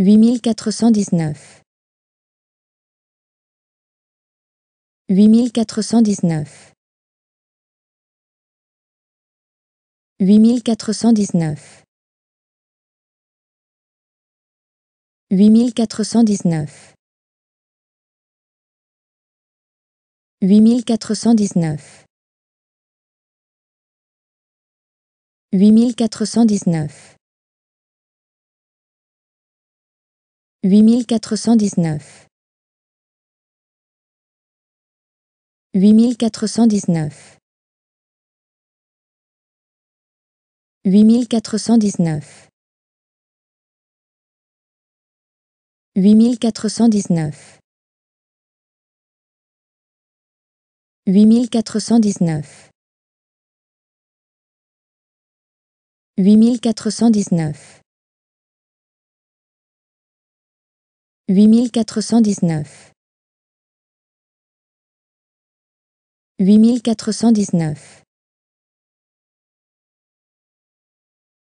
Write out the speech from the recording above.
8419. 8419. 8419. 8419. 8419. 8419. huit mille quatre cent dix-neuf huit mille quatre cent dix-neuf huit mille quatre cent dix-neuf huit mille quatre cent dix-neuf huit mille quatre cent dix-neuf huit mille quatre cent dix-neuf. Huit mille quatre cent dix-neuf. Huit mille quatre cent dix-neuf.